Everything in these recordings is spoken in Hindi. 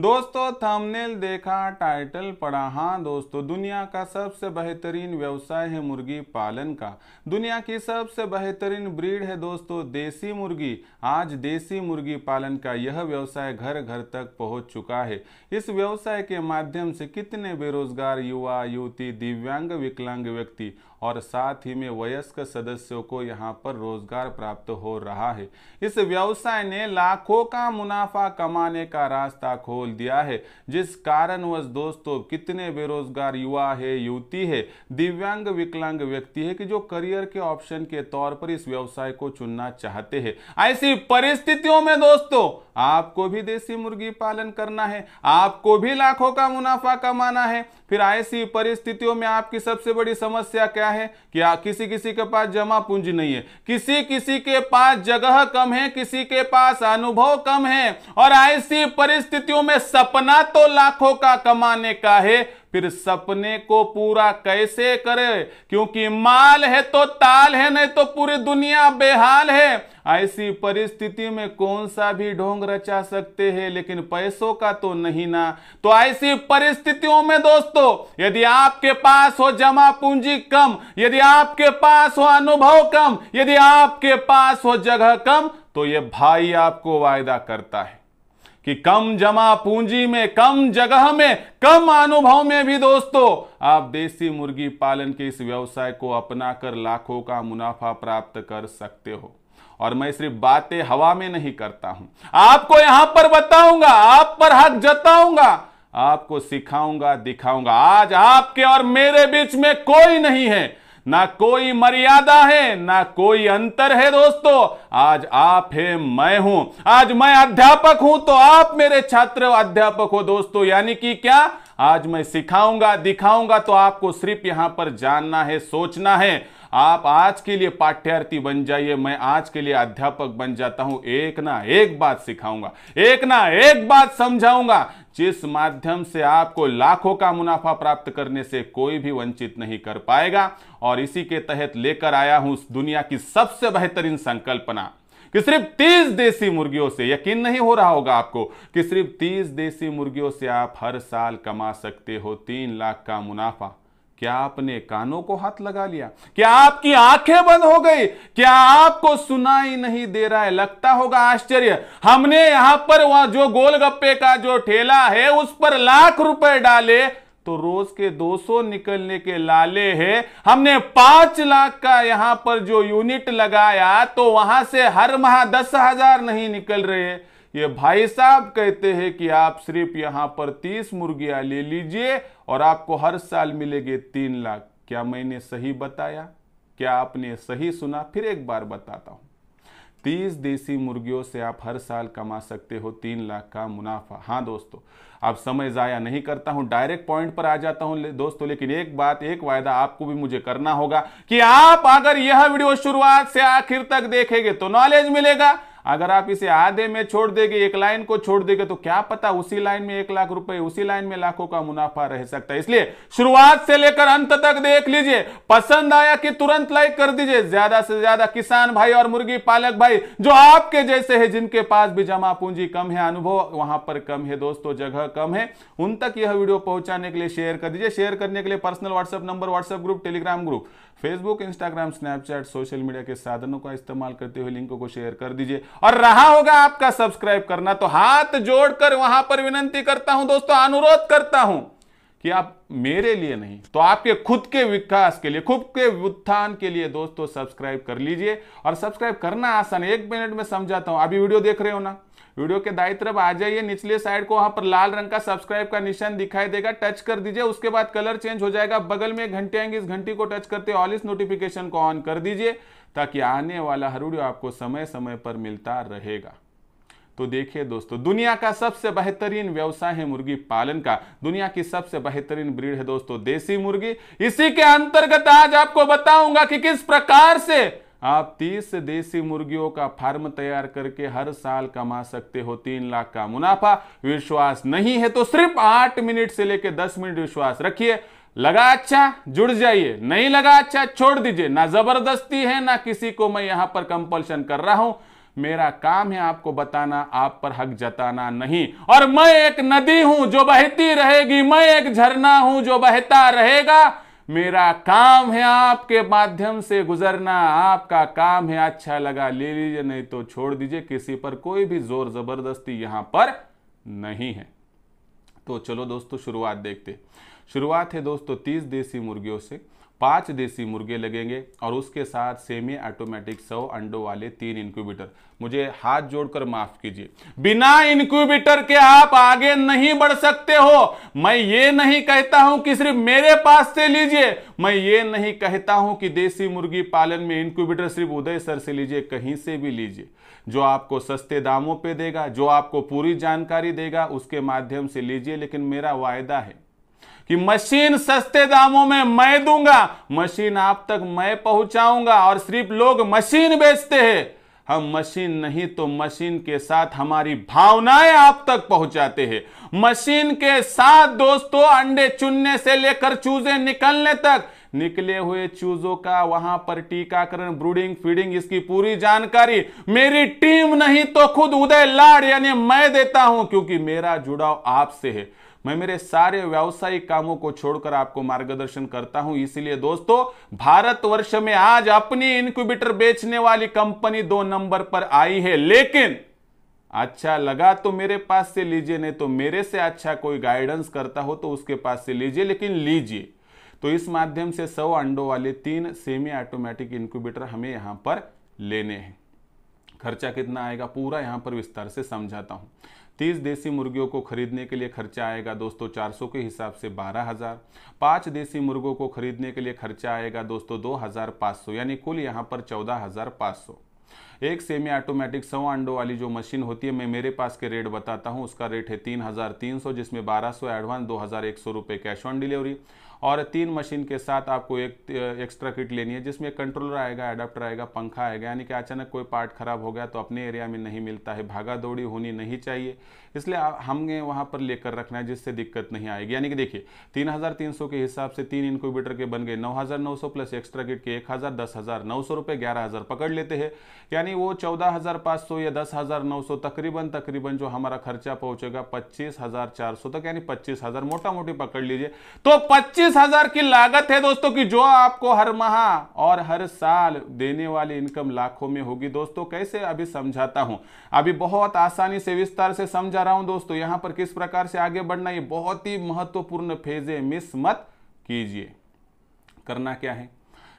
दोस्तों थंबनेल देखा टाइटल पढ़ा हाँ दोस्तों दुनिया का सबसे बेहतरीन व्यवसाय है मुर्गी पालन का दुनिया की सबसे बेहतरीन ब्रीड है दोस्तों देसी मुर्गी आज देसी मुर्गी पालन का यह व्यवसाय घर घर तक पहुंच चुका है इस व्यवसाय के माध्यम से कितने बेरोजगार युवा युवती दिव्यांग विकलांग व्यक्ति और साथ ही में वयस्क सदस्यों को यहाँ पर रोजगार प्राप्त हो रहा है इस व्यवसाय ने लाखों का मुनाफा कमाने का रास्ता खोल दिया है जिस कारणवश दोस्तों कितने बेरोजगार युवा है युवती है दिव्यांग विकलांग व्यक्ति है कि जो करियर के ऑप्शन के तौर पर इस व्यवसाय को चुनना चाहते हैं ऐसी परिस्थितियों में दोस्तों आपको भी देसी मुर्गी पालन करना है आपको भी लाखों का मुनाफा कमाना है फिर ऐसी परिस्थितियों में आपकी सबसे बड़ी समस्या क्या है कि आ, किसी किसी के पास जमा पूंजी नहीं है किसी किसी के पास जगह कम है किसी के पास अनुभव कम है और ऐसी परिस्थितियों में सपना तो लाखों का कमाने का है फिर सपने को पूरा कैसे करे क्योंकि माल है तो ताल है नहीं तो पूरी दुनिया बेहाल है ऐसी परिस्थिति में कौन सा भी ढोंग रचा सकते हैं लेकिन पैसों का तो नहीं ना तो ऐसी परिस्थितियों में दोस्तों यदि आपके पास हो जमा पूंजी कम यदि आपके पास हो अनुभव कम यदि आपके पास हो जगह कम तो ये भाई आपको वायदा करता है कि कम जमा पूंजी में कम जगह में कम अनुभव में भी दोस्तों आप देसी मुर्गी पालन के इस व्यवसाय को अपनाकर लाखों का मुनाफा प्राप्त कर सकते हो और मैं सिर्फ बातें हवा में नहीं करता हूं आपको यहां पर बताऊंगा आप पर हक जताऊंगा आपको सिखाऊंगा दिखाऊंगा आज आपके और मेरे बीच में कोई नहीं है ना कोई मर्यादा है ना कोई अंतर है दोस्तों आज आप है मैं हूं आज मैं अध्यापक हूं तो आप मेरे छात्र अध्यापक हो दोस्तों यानी कि क्या आज मैं सिखाऊंगा दिखाऊंगा तो आपको सिर्फ यहां पर जानना है सोचना है आप आज के लिए पाठ्यार्थी बन जाइए मैं आज के लिए अध्यापक बन जाता हूं एक ना एक बात सिखाऊंगा एक ना एक बात समझाऊंगा जिस माध्यम से आपको लाखों का मुनाफा प्राप्त करने से कोई भी वंचित नहीं कर पाएगा और इसी के तहत लेकर आया हूं दुनिया की सबसे बेहतरीन संकल्पना कि सिर्फ तीस देसी मुर्गियों से यकीन नहीं हो रहा होगा आपको कि सिर्फ तीस देसी मुर्गियों से आप हर साल कमा सकते हो तीन लाख का मुनाफा क्या आपने कानों को हाथ लगा लिया क्या आपकी आंखें बंद हो गई क्या आपको सुनाई नहीं दे रहा है लगता होगा आश्चर्य हमने यहां पर वह जो गोलगप्पे का जो ठेला है उस पर लाख रुपए डाले तो रोज के 200 निकलने के लाले हैं हमने पांच लाख का यहां पर जो यूनिट लगाया तो वहां से हर माह दस हजार नहीं निकल रहे ये भाई साहब कहते हैं कि आप सिर्फ यहां पर तीस मुर्गियां ले लीजिए और आपको हर साल मिलेगी तीन लाख क्या मैंने सही बताया क्या आपने सही सुना फिर एक बार बताता हूं तीस देसी मुर्गियों से आप हर साल कमा सकते हो तीन लाख का मुनाफा हाँ दोस्तों आप समय ज़ाया नहीं करता हूं डायरेक्ट पॉइंट पर आ जाता हूं ले, दोस्तों लेकिन एक बात एक वायदा आपको भी मुझे करना होगा कि आप अगर यह वीडियो शुरुआत से आखिर तक देखेंगे तो नॉलेज मिलेगा अगर आप इसे आधे में छोड़ देंगे एक लाइन को छोड़ देंगे तो क्या पता उसी लाइन में एक लाख रुपए उसी लाइन में लाखों का मुनाफा रह सकता है इसलिए शुरुआत से लेकर अंत तक देख लीजिए पसंद आया कि तुरंत लाइक कर दीजिए ज्यादा से ज्यादा किसान भाई और मुर्गी पालक भाई जो आपके जैसे है जिनके पास भी जमा पूंजी कम है अनुभव वहां पर कम है दोस्तों जगह कम है उन तक यह वीडियो पहुंचाने के लिए शेयर कर दीजिए शेयर करने के लिए personal WhatsApp number WhatsApp group Telegram group Facebook Instagram Snapchat social media के साधनों का इस्तेमाल करते हुए लिंकों को शेयर कर दीजिए और रहा होगा आपका सब्सक्राइब करना तो हाथ जोड़कर वहां पर विनंती करता हूं दोस्तों अनुरोध करता हूं कि आप मेरे लिए नहीं तो आपके खुद के विकास के लिए खुद के उत्थान के लिए दोस्तों सब्सक्राइब कर लीजिए और सब्सक्राइब करना आसान एक मिनट में समझाता हूं अभी वीडियो देख रहे हो ना वीडियो के दाई तरफ आ जाइए निचले साइड को वहां पर लाल रंग का सब्सक्राइब का निशान दिखाई देगा टच कर दीजिए उसके बाद कलर चेंज हो जाएगा बगल में घंटे आएंगे इस घंटी को टच करते ऑल इस नोटिफिकेशन को ऑन कर दीजिए ताकि आने वाला हर वीडियो आपको समय समय पर मिलता रहेगा तो देखिए दोस्तों दुनिया का सबसे बेहतरीन व्यवसाय है मुर्गी पालन का दुनिया की सबसे बेहतरीन ब्रीड है दोस्तों देसी मुर्गी इसी के अंतर्गत आज आपको बताऊंगा कि किस प्रकार से आप 30 देसी मुर्गियों का फार्म तैयार करके हर साल कमा सकते हो तीन लाख का मुनाफा विश्वास नहीं है तो सिर्फ आठ मिनट से लेकर दस मिनट विश्वास रखिए लगा अच्छा जुड़ जाइए नहीं लगा अच्छा छोड़ दीजिए ना जबरदस्ती है ना किसी को मैं यहां पर कंपल्शन कर रहा हूं मेरा काम है आपको बताना आप पर हक जताना नहीं और मैं एक नदी हूं जो बहती रहेगी मैं एक झरना हूं जो बहता रहेगा मेरा काम है आपके माध्यम से गुजरना आपका काम है अच्छा लगा ले लीजिए नहीं तो छोड़ दीजिए किसी पर कोई भी जोर जबरदस्ती यहां पर नहीं है तो चलो दोस्तों शुरुआत देखते शुरुआत है दोस्तों तीस देसी मुर्गियों से पांच देसी मुर्गे लगेंगे और उसके साथ सेमी ऑटोमेटिक सौ अंडों वाले तीन इंक्यूबेटर मुझे हाथ जोड़कर माफ कीजिए बिना इंक्यूबेटर के आप आगे नहीं बढ़ सकते हो मैं ये नहीं कहता हूं कि सिर्फ मेरे पास से लीजिए मैं ये नहीं कहता हूं कि देसी मुर्गी पालन में इंक्यूबेटर सिर्फ उदय सर से लीजिए कहीं से भी लीजिए जो आपको सस्ते दामों पर देगा जो आपको पूरी जानकारी देगा उसके माध्यम से लीजिए लेकिन मेरा वायदा है कि मशीन सस्ते दामों में मैं दूंगा मशीन आप तक मैं पहुंचाऊंगा और सिर्फ लोग मशीन बेचते हैं हम मशीन नहीं तो मशीन के साथ हमारी भावनाएं आप तक पहुंचाते हैं मशीन के साथ दोस्तों अंडे चुनने से लेकर चूजे निकलने तक निकले हुए चूजों का वहां पर टीकाकरण ब्रूडिंग फीडिंग इसकी पूरी जानकारी मेरी टीम नहीं तो खुद उदय लाड यानी मैं देता हूं क्योंकि मेरा जुड़ाव आपसे है मैं मेरे सारे व्यावसायिक कामों को छोड़कर आपको मार्गदर्शन करता हूं इसीलिए दोस्तों भारतवर्ष में आज अपनी इंक्यूबेटर बेचने वाली कंपनी दो नंबर पर आई है लेकिन अच्छा लगा तो मेरे पास से लीजिए नहीं तो मेरे से अच्छा कोई गाइडेंस करता हो तो उसके पास से लीजिए लेकिन लीजिए तो इस माध्यम से सौ अंडों वाले तीन सेमी ऑटोमेटिक इंक्यूबेटर हमें यहां पर लेने हैं खर्चा कितना आएगा पूरा यहां पर विस्तार से समझाता हूं तीस देसी मुर्गियों को खरीदने के लिए खर्चा आएगा दोस्तों चार के हिसाब से बारह हजार पाँच देसी मुर्गों को खरीदने के लिए खर्चा आएगा दोस्तों दो हजार पाँच सौ यानी कुल यहाँ पर चौदह हजार पाँच सौ एक सेमी ऑटोमेटिक सौ अंडों वाली जो मशीन होती है मैं मेरे पास के रेट बताता हूँ उसका रेट है तीन हज़ार तीन सौ जिसमें बारह सौ एडवांस दो हज़ार एक सौ रुपये कैश ऑन डिलीवरी और तीन मशीन के साथ आपको एक एक्स्ट्रा किट लेनी है जिसमें कंट्रोलर आएगा एडाप्टर आएगा पंखा आएगा यानी कि अचानक कोई पार्ट खराब हो गया तो अपने एरिया में नहीं मिलता है भागा दौड़ी होनी नहीं चाहिए इसलिए हमने वहाँ पर लेकर रखना है जिससे दिक्कत नहीं आएगी यानी कि देखिए तीन हजार तीन सौ के हिसाब से तीन इंक्यूबेटर के बन गए नौ हजार नौ सौ प्लस एक्स्ट्रा किट के एक हजार दस हजार नौ सौ रुपये ग्यारह हजार पकड़ लेते हैं यानी वो चौदह हजार सौ या दस हजार नौ सौ तकरीबन तकरीबन जो हमारा खर्चा पहुंचेगा पच्चीस हजार चार सौ तक यानी पच्चीस हजार मोटा मोटी पकड़ लीजिए तो पच्चीस पच्चीस हजार की लागत है दोस्तों की जो आपको हर माह और हर साल देने वाली इनकम लाखों में होगी दोस्तों कैसे अभी समझाता हूं अभी बहुत आसानी से विस्तार से समझा रहा हूं दोस्तों यहां पर किस प्रकार से आगे बढ़ना ये बहुत ही महत्वपूर्ण फेजे मिस मत कीजिए करना क्या है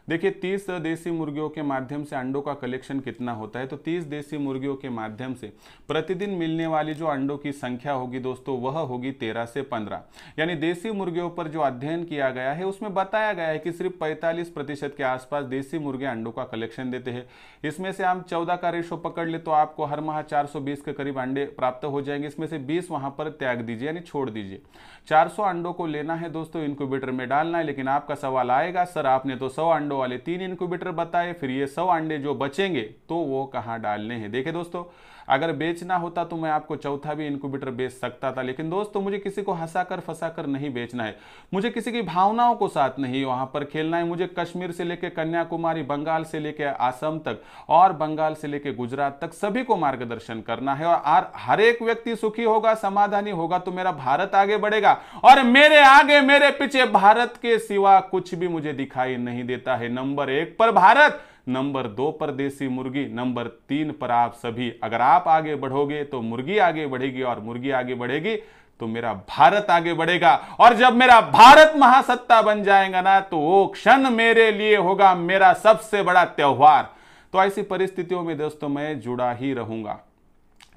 देखिए 30 देसी मुर्गियों के माध्यम से अंडों का कलेक्शन कितना होता है तो 30 देसी मुर्गियों के माध्यम से प्रतिदिन मिलने वाली जो अंडों की संख्या होगी दोस्तों वह होगी 13 से 15 यानी देसी मुर्गियों पर जो अध्ययन किया गया है उसमें बताया गया है कि सिर्फ पैंतालीस प्रतिशत के आसपास देसी मुर्गे अंडों का कलेक्शन देते हैं इसमें से हम चौदह का रेशो पकड़ ले तो आपको हर माह चार के करीब अंडे प्राप्त हो जाएंगे इसमें से बीस वहां पर त्याग दीजिए यानी छोड़ दीजिए चार अंडों को लेना है दोस्तों इनक्यूबेटर में डालना है लेकिन आपका सवाल आएगा सर आपने तो सौ अंडो अंडों वाले तीन इनक्यूबेटर बताए फिर ये सौ अंडे जो बचेंगे तो वो कहाँ डालने हैं देखे दोस्तों अगर बेचना होता तो मैं आपको चौथा भी इनक्यूबेटर बेच सकता था लेकिन दोस्तों मुझे किसी को हंसा कर फंसा कर नहीं बेचना है मुझे किसी की भावनाओं को साथ नहीं वहां पर खेलना है मुझे कश्मीर से लेकर कन्याकुमारी बंगाल से लेकर आसम तक और बंगाल से लेकर गुजरात तक सभी को मार्गदर्शन करना है और हर एक व्यक्ति सुखी होगा समाधानी होगा तो मेरा भारत आगे बढ़ेगा और मेरे आगे मेरे पीछे भारत के सिवा कुछ भी मुझे दिखाई नहीं देता है नंबर एक पर भारत नंबर दो पर देसी मुर्गी नंबर तीन पर आप सभी अगर आप आगे बढ़ोगे तो मुर्गी आगे बढ़ेगी और मुर्गी आगे बढ़ेगी तो मेरा भारत आगे बढ़ेगा और जब मेरा भारत महासत्ता बन जाएगा ना तो वो क्षण मेरे लिए होगा मेरा सबसे बड़ा त्यौहार तो ऐसी परिस्थितियों में दोस्तों मैं जुड़ा ही रहूंगा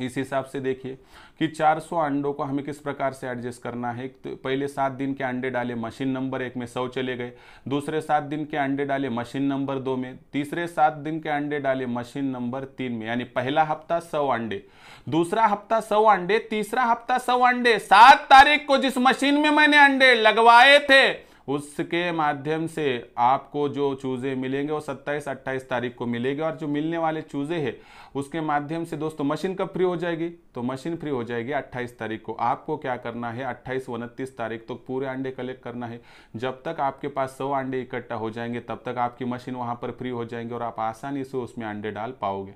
इस हिसाब से देखिए कि 400 अंडों को हमें किस प्रकार से एडजस्ट करना है तो पहले सात दिन के अंडे डाले मशीन नंबर एक में सौ चले गए दूसरे सात दिन के अंडे डाले मशीन नंबर दो में तीसरे सात दिन के अंडे डाले मशीन नंबर तीन में यानी पहला हफ्ता सौ अंडे दूसरा हफ्ता सौ अंडे तीसरा हफ्ता सौ अंडे सात तारीख को जिस मशीन में मैंने अंडे लगवाए थे उसके माध्यम से आपको जो चूज़े मिलेंगे वो 27 28 तारीख को मिलेंगे और जो मिलने वाले चूज़े हैं उसके माध्यम से दोस्तों मशीन कब फ्री हो जाएगी तो मशीन फ्री हो जाएगी 28 तारीख को आपको क्या करना है 28 उनतीस तारीख तक तो पूरे अंडे कलेक्ट करना है जब तक आपके पास सौ अंडे इकट्ठा हो जाएंगे तब तक आपकी मशीन वहाँ पर फ्री हो जाएंगे और आप आसानी से उसमें अंडे डाल पाओगे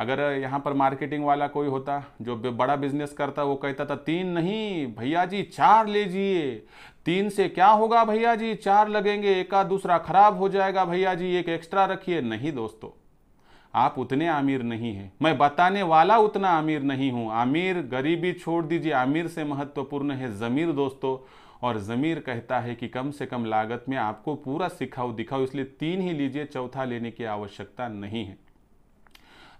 अगर यहाँ पर मार्केटिंग वाला कोई होता जो बड़ा बिजनेस करता वो कहता था तीन नहीं भैया जी चार लीजिए तीन से क्या होगा भैया जी चार लगेंगे एक का दूसरा खराब हो जाएगा भैया जी एक एक्स्ट्रा रखिए नहीं दोस्तों आप उतने आमिर नहीं हैं मैं बताने वाला उतना आमिर नहीं हूं आमिर गरीबी छोड़ दीजिए आमिर से महत्वपूर्ण है ज़मीर दोस्तों और ज़मीर कहता है कि कम से कम लागत में आपको पूरा सिखाओ दिखाओ इसलिए तीन ही लीजिए चौथा लेने की आवश्यकता नहीं है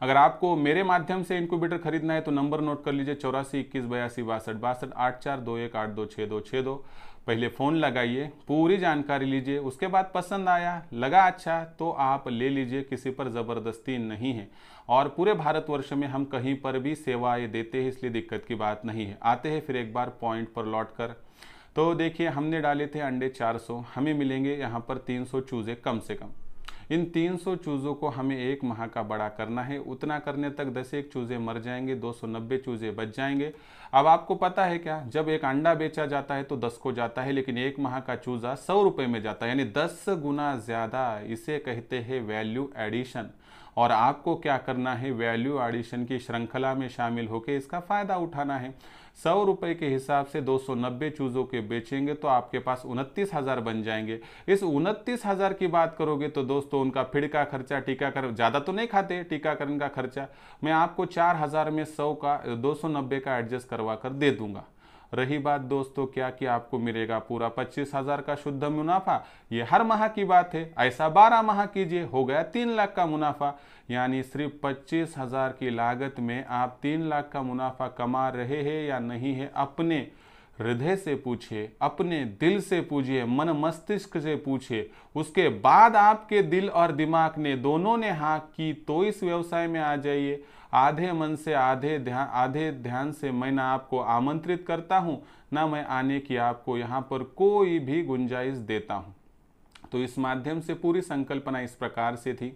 अगर आपको मेरे माध्यम से इनक्यूबेटर खरीदना है तो नंबर नोट कर लीजिए चौरासी इक्कीस बयासी बासठ बासठ आठ चार दो एक आठ दो छः दो छः दो पहले फ़ोन लगाइए पूरी जानकारी लीजिए उसके बाद पसंद आया लगा अच्छा तो आप ले लीजिए किसी पर ज़बरदस्ती नहीं है और पूरे भारतवर्ष में हम कहीं पर भी सेवाएं देते हैं इसलिए दिक्कत की बात नहीं है आते हैं फिर एक बार पॉइंट पर लौट कर तो देखिए हमने डाले थे अंडे 400 हमें मिलेंगे यहाँ पर 300 चूज़े कम से कम इन 300 चूज़ों को हमें एक माह का बड़ा करना है उतना करने तक दस एक चूज़े मर जाएंगे 290 चूज़े बच जाएंगे अब आपको पता है क्या जब एक अंडा बेचा जाता है तो दस को जाता है लेकिन एक माह का चूज़ा सौ रुपये में जाता है यानी दस गुना ज़्यादा इसे कहते हैं वैल्यू एडिशन और आपको क्या करना है वैल्यू एडिशन की श्रृंखला में शामिल होकर इसका फ़ायदा उठाना है सौ रुपये के हिसाब से 290 चूज़ों के बेचेंगे तो आपके पास उनतीस हज़ार बन जाएंगे इस उनतीस हज़ार की बात करोगे तो दोस्तों उनका का खर्चा टीकाकरण ज़्यादा तो नहीं खाते टीकाकरण का खर्चा मैं आपको चार हज़ार में सौ का दो सौ नब्बे का एडजस्ट करवा कर दे दूंगा रही बात दोस्तों क्या कि आपको मिलेगा पूरा पच्चीस हजार का शुद्ध मुनाफा ये हर माह की बात है ऐसा बारह माह कीजिए हो गया तीन लाख का मुनाफा यानी सिर्फ पच्चीस हजार की लागत में आप तीन लाख का मुनाफा कमा रहे हैं या नहीं है अपने हृदय से पूछिए अपने दिल से पूछिए मन मस्तिष्क से पूछिए उसके बाद आपके दिल और दिमाग ने दोनों ने हाँ की तो इस व्यवसाय में आ जाइए आधे मन से आधे ध्यान आधे ध्यान से मैं ना आपको आमंत्रित करता हूँ ना मैं आने की आपको यहाँ पर कोई भी गुंजाइश देता हूँ तो इस माध्यम से पूरी संकल्पना इस प्रकार से थी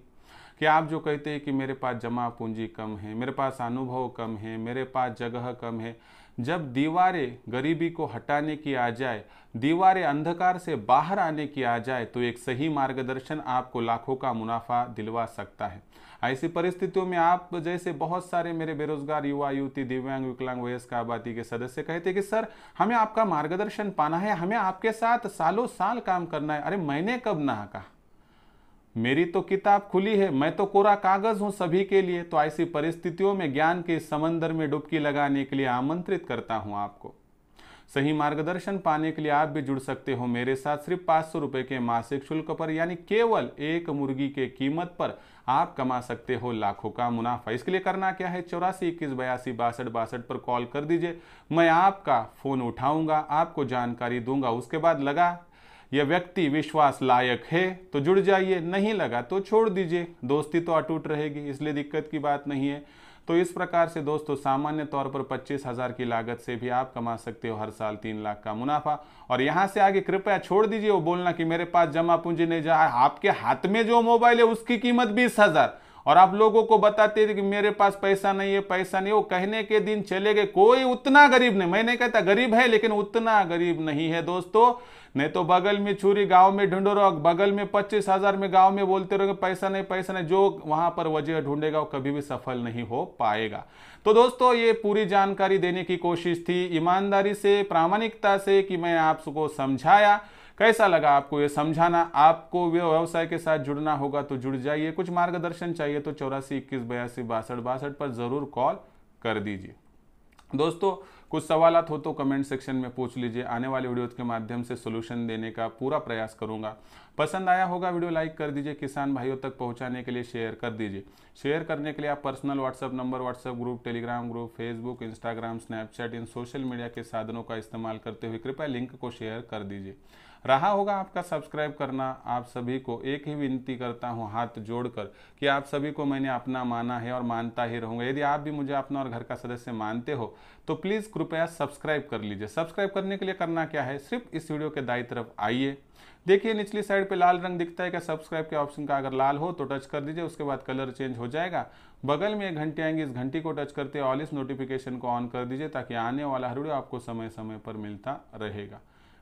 कि आप जो कहते हैं कि मेरे पास जमा पूंजी कम है मेरे पास अनुभव कम है मेरे पास जगह कम है जब दीवारें गरीबी को हटाने की आ जाए दीवारें अंधकार से बाहर आने की आ जाए तो एक सही मार्गदर्शन आपको लाखों का मुनाफा दिलवा सकता है ऐसी परिस्थितियों में आप जैसे बहुत सारे मेरे बेरोजगार युवा युवती दिव्यांग विकलांग वयस्क आबादी के सदस्य कहते कि सर हमें आपका मार्गदर्शन पाना है हमें आपके साथ सालों साल काम करना है अरे मैंने कब ना कहा मेरी तो किताब खुली है मैं तो कोरा कागज हूं सभी के लिए तो ऐसी परिस्थितियों में ज्ञान के समंदर में डुबकी लगाने के लिए आमंत्रित करता हूं आपको सही मार्गदर्शन पाने के लिए आप भी जुड़ सकते हो मेरे साथ सिर्फ पाँच सौ रुपये के मासिक शुल्क पर यानी केवल एक मुर्गी के कीमत पर आप कमा सकते हो लाखों का मुनाफा इसके लिए करना क्या है चौरासी इक्कीस बयासी बासठ बासठ पर कॉल कर दीजिए मैं आपका फ़ोन उठाऊंगा आपको जानकारी दूंगा उसके बाद लगा यह व्यक्ति विश्वास लायक है तो जुड़ जाइए नहीं लगा तो छोड़ दीजिए दोस्ती तो अटूट रहेगी इसलिए दिक्कत की बात नहीं है तो इस प्रकार से दोस्तों सामान्य तौर पर पच्चीस हजार की लागत से भी आप कमा सकते हो हर साल तीन लाख का मुनाफा और यहां से आगे कृपया छोड़ दीजिए वो बोलना कि मेरे पास जमा पूंजी नहीं जा आपके हाथ में जो मोबाइल है उसकी कीमत बीस हजार और आप लोगों को बताते थे कि मेरे पास पैसा नहीं है पैसा नहीं है वो कहने के दिन चले गए कोई उतना गरीब नहीं मैं नहीं कहता गरीब है लेकिन उतना गरीब नहीं है दोस्तों नहीं तो बगल में छुरी गांव में ढूंढो रहो बगल में पच्चीस हजार में गांव में बोलते रहोगे पैसा नहीं पैसा नहीं जो वहां पर वजह ढूंढेगा वो कभी भी सफल नहीं हो पाएगा तो दोस्तों ये पूरी जानकारी देने की कोशिश थी ईमानदारी से प्रामाणिकता से कि मैं आपको समझाया कैसा लगा आपको ये समझाना आपको व्यवसाय के साथ जुड़ना होगा तो जुड़ जाइए कुछ मार्गदर्शन चाहिए तो चौरासी इक्कीस बयासी बासठ बासठ पर ज़रूर कॉल कर दीजिए दोस्तों कुछ सवाल हो तो कमेंट सेक्शन में पूछ लीजिए आने वाले वीडियोज के माध्यम से सोल्यूशन देने का पूरा प्रयास करूंगा पसंद आया होगा वीडियो लाइक कर दीजिए किसान भाइयों तक पहुंचाने के लिए शेयर कर दीजिए शेयर करने के लिए आप personal WhatsApp number WhatsApp group Telegram group Facebook Instagram Snapchat इन सोशल मीडिया के साधनों का इस्तेमाल करते हुए कृपया लिंक को शेयर कर दीजिए रहा होगा आपका सब्सक्राइब करना आप सभी को एक ही विनती करता हूँ हाथ जोड़कर कि आप सभी को मैंने अपना माना है और मानता ही रहूँगा यदि आप भी मुझे अपना और घर का सदस्य मानते हो तो प्लीज़ कृपया सब्सक्राइब कर लीजिए सब्सक्राइब करने के लिए करना क्या है सिर्फ इस वीडियो के दाई तरफ आइए देखिए निचली साइड पे लाल रंग दिखता है क्या सब्सक्राइब के ऑप्शन का अगर लाल हो तो टच कर दीजिए उसके बाद कलर चेंज हो जाएगा बगल में एक घंटी आएंगी इस घंटी को टच करते ऑल इस नोटिफिकेशन को ऑन कर दीजिए ताकि आने वाला हर वीडियो आपको समय समय पर मिलता रहेगा